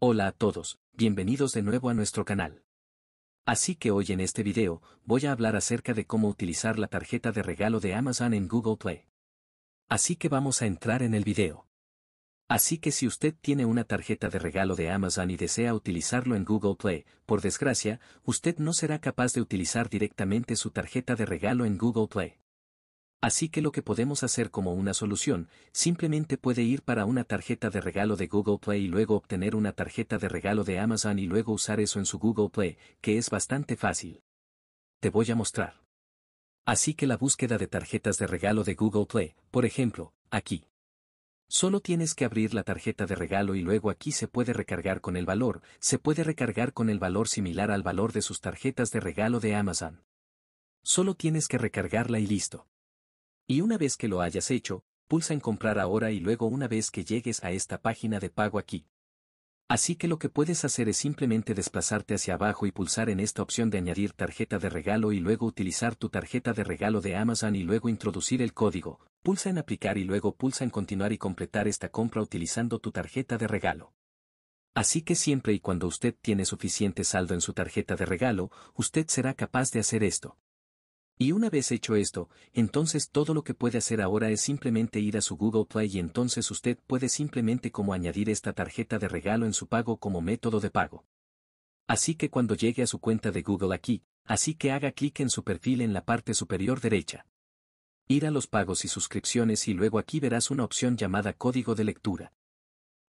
Hola a todos, bienvenidos de nuevo a nuestro canal. Así que hoy en este video, voy a hablar acerca de cómo utilizar la tarjeta de regalo de Amazon en Google Play. Así que vamos a entrar en el video. Así que si usted tiene una tarjeta de regalo de Amazon y desea utilizarlo en Google Play, por desgracia, usted no será capaz de utilizar directamente su tarjeta de regalo en Google Play. Así que lo que podemos hacer como una solución, simplemente puede ir para una tarjeta de regalo de Google Play y luego obtener una tarjeta de regalo de Amazon y luego usar eso en su Google Play, que es bastante fácil. Te voy a mostrar. Así que la búsqueda de tarjetas de regalo de Google Play, por ejemplo, aquí. Solo tienes que abrir la tarjeta de regalo y luego aquí se puede recargar con el valor, se puede recargar con el valor similar al valor de sus tarjetas de regalo de Amazon. Solo tienes que recargarla y listo. Y una vez que lo hayas hecho, pulsa en comprar ahora y luego una vez que llegues a esta página de pago aquí. Así que lo que puedes hacer es simplemente desplazarte hacia abajo y pulsar en esta opción de añadir tarjeta de regalo y luego utilizar tu tarjeta de regalo de Amazon y luego introducir el código, pulsa en aplicar y luego pulsa en continuar y completar esta compra utilizando tu tarjeta de regalo. Así que siempre y cuando usted tiene suficiente saldo en su tarjeta de regalo, usted será capaz de hacer esto. Y una vez hecho esto, entonces todo lo que puede hacer ahora es simplemente ir a su Google Play y entonces usted puede simplemente como añadir esta tarjeta de regalo en su pago como método de pago. Así que cuando llegue a su cuenta de Google aquí, así que haga clic en su perfil en la parte superior derecha. Ir a los pagos y suscripciones y luego aquí verás una opción llamada código de lectura.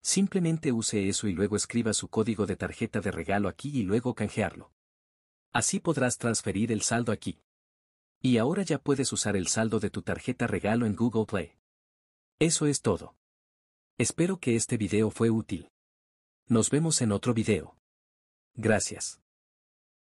Simplemente use eso y luego escriba su código de tarjeta de regalo aquí y luego canjearlo. Así podrás transferir el saldo aquí. Y ahora ya puedes usar el saldo de tu tarjeta regalo en Google Play. Eso es todo. Espero que este video fue útil. Nos vemos en otro video. Gracias.